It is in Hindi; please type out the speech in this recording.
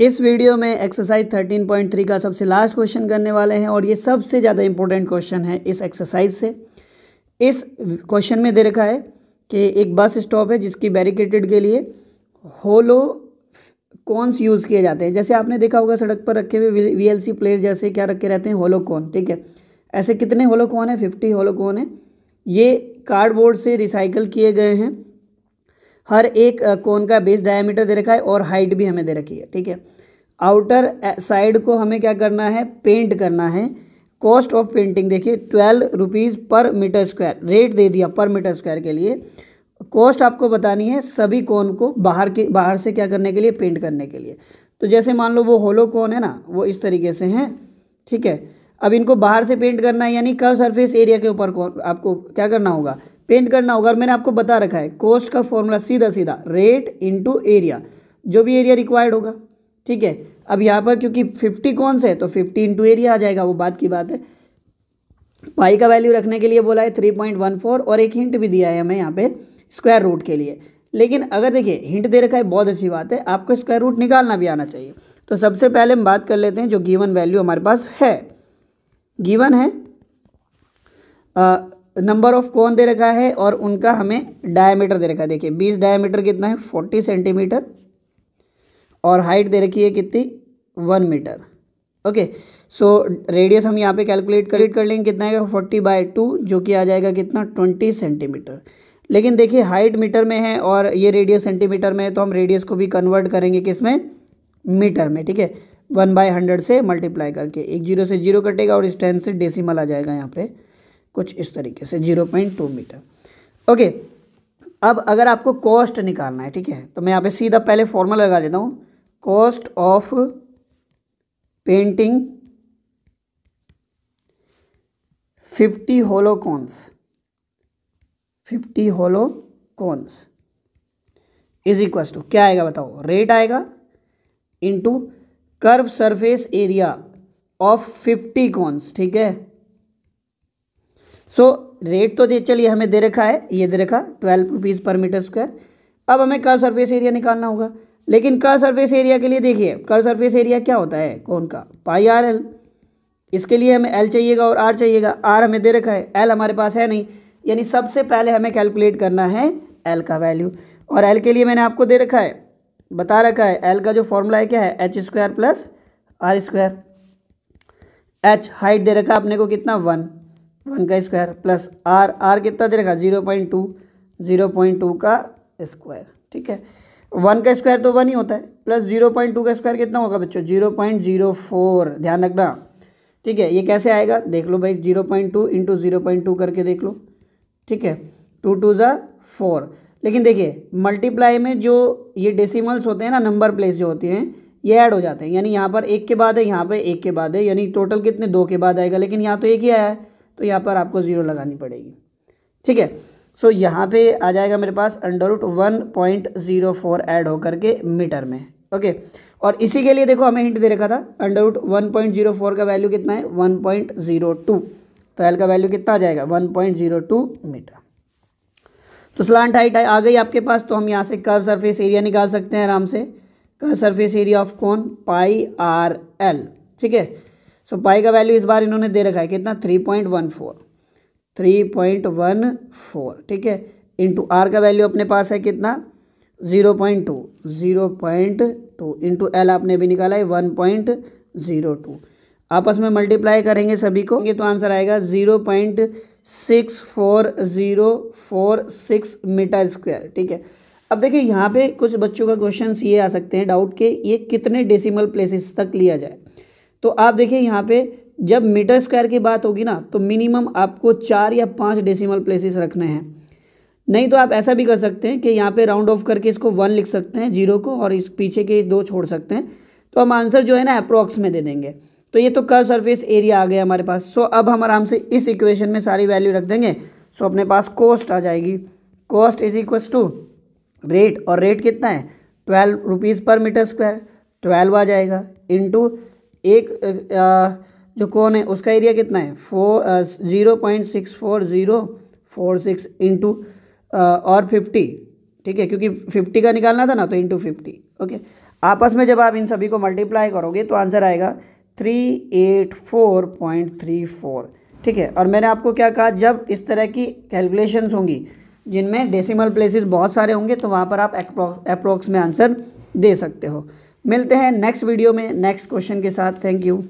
इस वीडियो में एक्सरसाइज 13.3 का सबसे लास्ट क्वेश्चन करने वाले हैं और ये सबसे ज़्यादा इंपॉर्टेंट क्वेश्चन है इस एक्सरसाइज से इस क्वेश्चन में दे रखा है कि एक बस स्टॉप है जिसकी बैरिकेटेड के लिए होलो कॉन्स यूज़ किए जाते हैं जैसे आपने देखा होगा सड़क पर रखे हुए वी प्लेयर जैसे क्या रखे रहते हैं होलो कॉन ठीक है ऐसे कितने होलो कॉन है फिफ्टी होलो कॉन है ये कार्डबोर्ड से रिसाइकल किए गए हैं हर एक कोन का बेस डायमीटर दे रखा है और हाइट भी हमें दे रखी है ठीक है आउटर साइड को हमें क्या करना है पेंट करना है कॉस्ट ऑफ पेंटिंग देखिए twelve rupees per metre square rate दे दिया पर मीटर स्क्वायर के लिए कॉस्ट आपको बतानी है सभी कोन को बाहर के बाहर से क्या करने के लिए पेंट करने के लिए तो जैसे मान लो वो होलो कोन है ना वो इस तरीके से हैं ठीक है अब इनको बाहर से पेंट करना है यानी कर्व सरफेस एरिया के ऊपर कौन आपको क्या करना होगा पेंट करना होगा और मैंने आपको बता रखा है कॉस्ट का फॉर्मूला सीधा सीधा रेट इंटू एरिया जो भी एरिया रिक्वायर्ड होगा ठीक है अब यहाँ पर क्योंकि फिफ्टी कौन से है तो फिफ्टी इंटू एरिया आ जाएगा वो बात की बात है पाई का वैल्यू रखने के लिए बोला है थ्री पॉइंट वन फोर और एक हिंट भी दिया है हमें यहाँ पे स्क्वायर रूट के लिए लेकिन अगर देखिए हिंट दे रखा है बहुत अच्छी बात है आपको स्क्वायर रूट निकालना भी आना चाहिए तो सबसे पहले हम बात कर लेते हैं जो गिवन वैल्यू हमारे पास है गिवन है नंबर ऑफ कौन दे रखा है और उनका हमें डायमीटर दे रखा है देखिए बीस डायमीटर कितना है फोर्टी सेंटीमीटर और हाइट दे रखी है कितनी one metre okay so radius हम यहाँ पे कैलकुलेट कर कर लेंगे कितना आएगा फोर्टी बाय टू जो कि आ जाएगा कितना ट्वेंटी सेंटीमीटर लेकिन देखिए हाइट मीटर में है और ये रेडियस सेंटीमीटर में है तो हम रेडियस को भी कन्वर्ट करेंगे किस में मीटर में ठीक है वन बाय हंड्रेड से मल्टीप्लाई करके एक जीरो से जीरो कटेगा और इस टेन से डेसीमल आ जाएगा यहाँ पर कुछ इस तरीके से zero point two metre okay अब अगर आपको कॉस्ट निकालना है ठीक है तो मैं यहाँ पे सीधा पहले फॉर्मूला लगा देता हूँ cost of painting fifty hollow cones fifty hollow cones is equal to क्या आएगा बताओ रेट आएगा into curve surface area of fifty cones ठीक है सो रेट तो दे चलिए हमें दे रखा है ये दे रखा twelve rupees per metre square अब हमें कर सरफेस एरिया निकालना होगा लेकिन कर सरफेस एरिया के लिए देखिए कर सरफेस एरिया क्या होता है कौन का पाई आर एल इसके लिए हमें एल चाहिएगा और आर चाहिएगा आर हमें दे रखा है एल हमारे पास है नहीं यानी सबसे पहले हमें कैलकुलेट करना है एल का वैल्यू और एल के लिए मैंने आपको दे रखा है बता रखा है एल का जो फॉर्मूला है क्या है H square plus R square H height दे रखा है अपने को कितना वन वन का स्क्वायर प्लस आर आर कितना दे रखा zero point two zero point two का स्क्वायर ठीक है वन का स्क्वायर तो वन ही होता है प्लस जीरो पॉइंट टू का स्क्वायर कितना होगा बच्चों जीरो पॉइंट जीरो फोर ध्यान रखना ठीक है ये कैसे आएगा देख लो भाई zero point two into zero point two करके देख लो ठीक है टू टू ज़ा फोर लेकिन देखिए मल्टीप्लाई में जो ये डेसिमल्स होते हैं ना नंबर प्लेस जो होते हैं ये ऐड हो जाते हैं यानी यहाँ पर एक के बाद है यहाँ पर एक के बाद है यानी टोटल कितने दो के बाद आएगा लेकिन यहाँ तो एक ही आया है तो यहाँ पर आपको ज़ीरो लगानी पड़ेगी ठीक है सो so, यहाँ पे आ जाएगा मेरे पास under root one point zero four add होकर के मीटर में ओके और इसी के लिए देखो हमें हिंट दे रखा था under root one point zero four का वैल्यू कितना है वन पॉइंट जीरो टू तो एल का वैल्यू कितना आ जाएगा one point zero two metre तो स्लांट हाइट आ गई आपके पास तो हम यहाँ से कर सरफेस एरिया निकाल सकते हैं आराम से कर सरफेस एरिया ऑफ कौन पाई आर एल ठीक है सो पाई का वैल्यू इस बार इन्होंने दे रखा है कितना three point one four three point one four ठीक है इंटू आर का वैल्यू अपने पास है कितना zero point two zero point two into L आपने भी निकाला है वन पॉइंट ज़ीरो टू आपस में मल्टीप्लाई करेंगे सभी को ये तो आंसर आएगा zero point six four zero four six metre square ठीक है अब देखिए यहाँ पे कुछ बच्चों का क्वेश्चन ये आ सकते हैं डाउट के ये कितने डेसिमल प्लेसेस तक लिया जाए तो आप देखिए यहाँ पे जब मीटर स्क्वायर की बात होगी ना तो मिनिमम आपको चार या पाँच डेसिमल प्लेसेस रखने हैं नहीं तो आप ऐसा भी कर सकते हैं कि यहाँ पे राउंड ऑफ करके इसको वन लिख सकते हैं जीरो को और इस पीछे के दो छोड़ सकते हैं तो हम आंसर जो है ना अप्रॉक्स में दे देंगे तो ये तो कर सरफेस एरिया आ गया हमारे पास सो अब हम आराम से इस इक्वेशन में सारी वैल्यू रख देंगे सो अपने पास कॉस्ट आ जाएगी cost is equals to rate और रेट कितना है twelve rupees per metre square twelve आ जाएगा इंटू एक आ, जो कौन है उसका एरिया कितना है four zero point six four zero four six into और फिफ्टी ठीक है क्योंकि फिफ्टी का निकालना था ना तो इंटू फिफ्टी ओके आपस में जब आप इन सभी को मल्टीप्लाई करोगे तो आंसर आएगा three eight four point three four ठीक है और मैंने आपको क्या कहा जब इस तरह की कैलकुलेशंस होंगी जिनमें डेसिमल प्लेसेस बहुत सारे होंगे तो वहाँ पर आप अप्रोक्स में आंसर दे सकते हो मिलते हैं नेक्स्ट वीडियो में नेक्स्ट क्वेश्चन के साथ थैंक यू